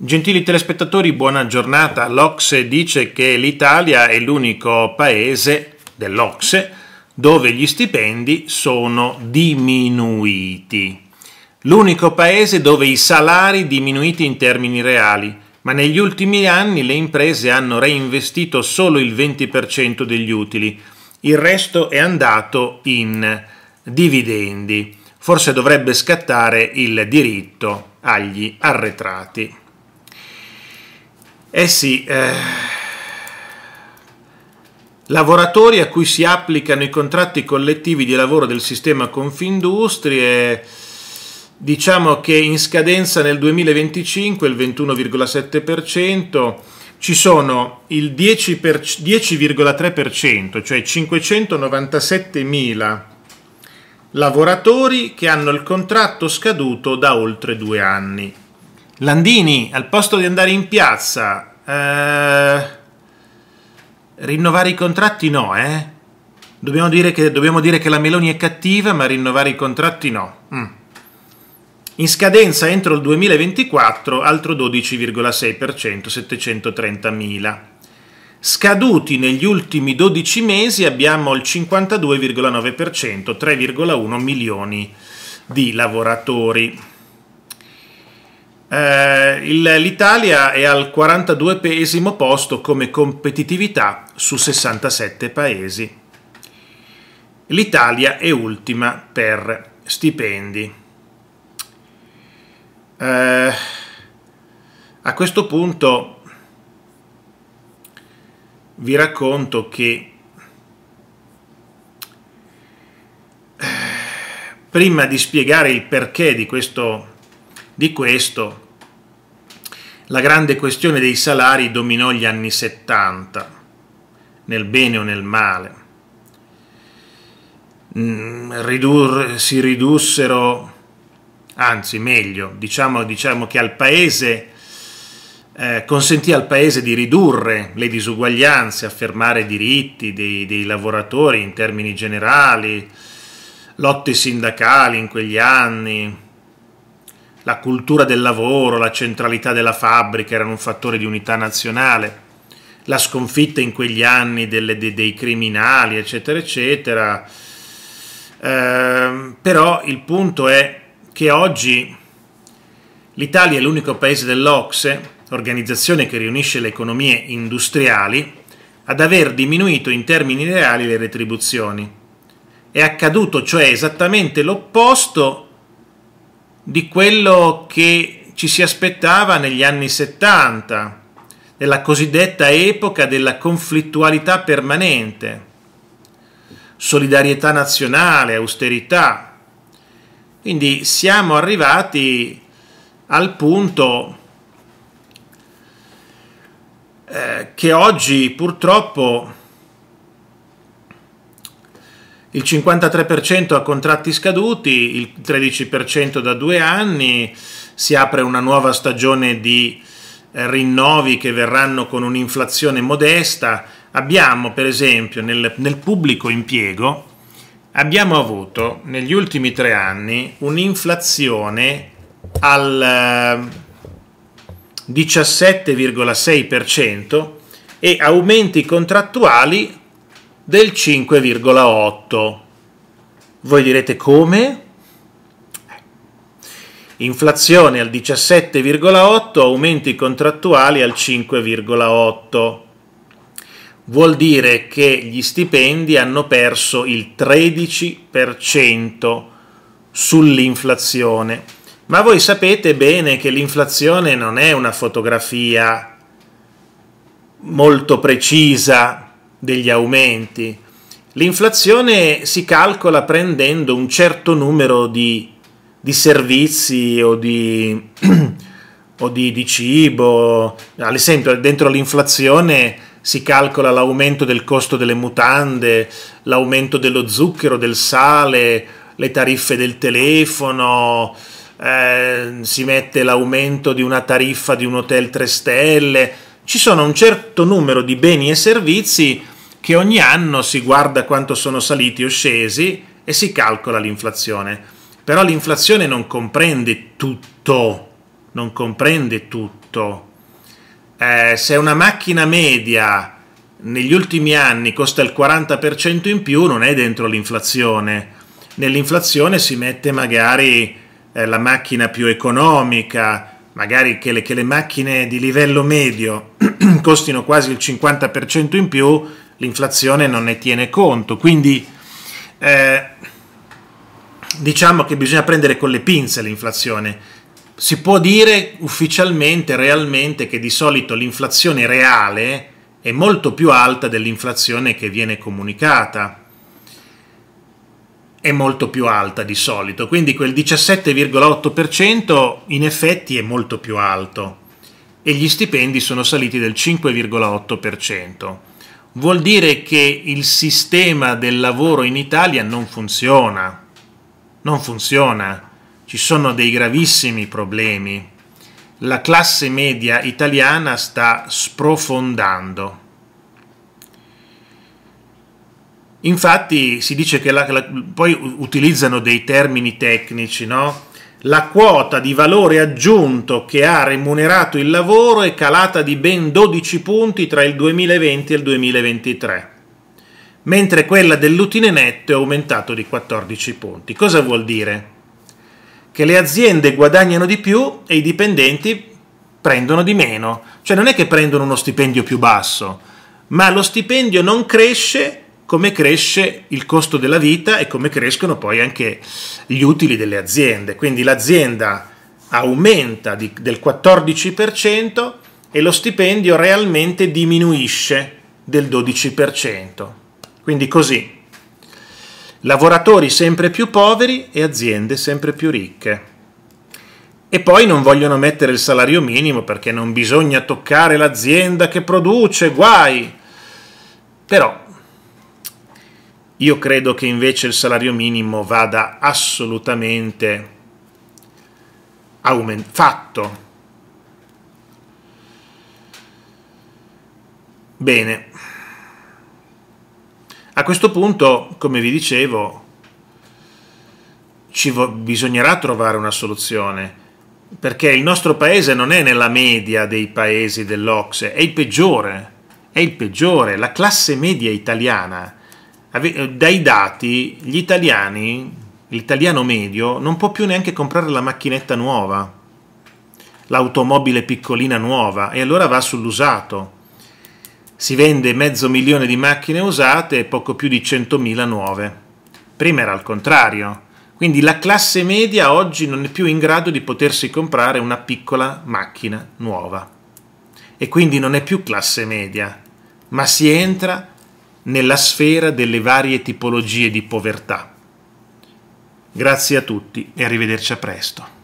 Gentili telespettatori, buona giornata. L'Ocse dice che l'Italia è l'unico paese dell'Ocse dove gli stipendi sono diminuiti. L'unico paese dove i salari diminuiti in termini reali, ma negli ultimi anni le imprese hanno reinvestito solo il 20% degli utili, il resto è andato in dividendi. Forse dovrebbe scattare il diritto agli arretrati. Eh sì, eh... lavoratori a cui si applicano i contratti collettivi di lavoro del sistema Confindustrie, eh, diciamo che in scadenza nel 2025 il 21,7%, ci sono il 10,3%, cioè 597.000 lavoratori che hanno il contratto scaduto da oltre due anni. Landini, al posto di andare in piazza, eh, rinnovare i contratti no, eh? Dobbiamo dire, che, dobbiamo dire, che, la Meloni è cattiva, ma rinnovare i contratti no. Mm. In scadenza entro il 2024, altro 12,6%, 730.000. Scaduti negli ultimi 12 mesi abbiamo il 52,9%, 3,1 milioni di lavoratori. Eh, il, L'Italia è al 42 esimo posto come competitività su 67 paesi. L'Italia è ultima per stipendi. Eh, a questo punto vi racconto che eh, prima di spiegare il perché di questo di questo la grande questione dei salari dominò gli anni 70, nel bene o nel male. Mm, ridur, si ridussero, anzi meglio, diciamo, diciamo che al paese eh, consentì al paese di ridurre le disuguaglianze, affermare i diritti dei, dei lavoratori in termini generali, lotte sindacali in quegli anni, la cultura del lavoro, la centralità della fabbrica erano un fattore di unità nazionale, la sconfitta in quegli anni delle, dei, dei criminali, eccetera, eccetera. Eh, però il punto è che oggi l'Italia è l'unico paese dell'Ocse, organizzazione che riunisce le economie industriali, ad aver diminuito in termini reali le retribuzioni. È accaduto cioè esattamente l'opposto di quello che ci si aspettava negli anni 70, nella cosiddetta epoca della conflittualità permanente, solidarietà nazionale, austerità. Quindi siamo arrivati al punto eh, che oggi purtroppo il 53% ha contratti scaduti, il 13% da due anni, si apre una nuova stagione di rinnovi che verranno con un'inflazione modesta. Abbiamo per esempio nel, nel pubblico impiego, abbiamo avuto negli ultimi tre anni un'inflazione al 17,6% eh, e aumenti contrattuali del 5,8. Voi direte come? Eh. Inflazione al 17,8, aumenti contrattuali al 5,8. Vuol dire che gli stipendi hanno perso il 13% sull'inflazione. Ma voi sapete bene che l'inflazione non è una fotografia molto precisa degli aumenti. L'inflazione si calcola prendendo un certo numero di, di servizi o di, o di, di cibo. Ad esempio, dentro l'inflazione si calcola l'aumento del costo delle mutande, l'aumento dello zucchero, del sale, le tariffe del telefono, eh, si mette l'aumento di una tariffa di un hotel 3 stelle ci sono un certo numero di beni e servizi che ogni anno si guarda quanto sono saliti o scesi e si calcola l'inflazione. Però l'inflazione non comprende tutto, non comprende tutto. Eh, se una macchina media negli ultimi anni costa il 40% in più, non è dentro l'inflazione. Nell'inflazione si mette magari eh, la macchina più economica, magari che le, che le macchine di livello medio costino quasi il 50% in più, l'inflazione non ne tiene conto. Quindi eh, diciamo che bisogna prendere con le pinze l'inflazione. Si può dire ufficialmente, realmente, che di solito l'inflazione reale è molto più alta dell'inflazione che viene comunicata è molto più alta di solito, quindi quel 17,8% in effetti è molto più alto e gli stipendi sono saliti del 5,8%. Vuol dire che il sistema del lavoro in Italia non funziona, non funziona, ci sono dei gravissimi problemi. La classe media italiana sta sprofondando. Infatti si dice che la, la, poi utilizzano dei termini tecnici, no? La quota di valore aggiunto che ha remunerato il lavoro è calata di ben 12 punti tra il 2020 e il 2023, mentre quella dell'utile netto è aumentato di 14 punti. Cosa vuol dire? Che le aziende guadagnano di più e i dipendenti prendono di meno, cioè non è che prendono uno stipendio più basso, ma lo stipendio non cresce come cresce il costo della vita e come crescono poi anche gli utili delle aziende. Quindi l'azienda aumenta di, del 14% e lo stipendio realmente diminuisce del 12%. Quindi così, lavoratori sempre più poveri e aziende sempre più ricche. E poi non vogliono mettere il salario minimo perché non bisogna toccare l'azienda che produce, guai! Però io credo che invece il salario minimo vada assolutamente aument- fatto. Bene. A questo punto, come vi dicevo, ci vo- bisognerà trovare una soluzione perché il nostro paese non è nella media dei paesi dell'Ocse, è il peggiore, è il peggiore, la classe media italiana eh, dai dati gli italiani, l'italiano medio, non può più neanche comprare la macchinetta nuova, l'automobile piccolina nuova e allora va sull'usato. Si vende mezzo milione di macchine usate e poco più di 100.000 nuove. Prima era al contrario. Quindi la classe media oggi non è più in grado di potersi comprare una piccola macchina nuova. E quindi non è più classe media, ma si entra nella sfera delle varie tipologie di povertà. Grazie a tutti e arrivederci a presto.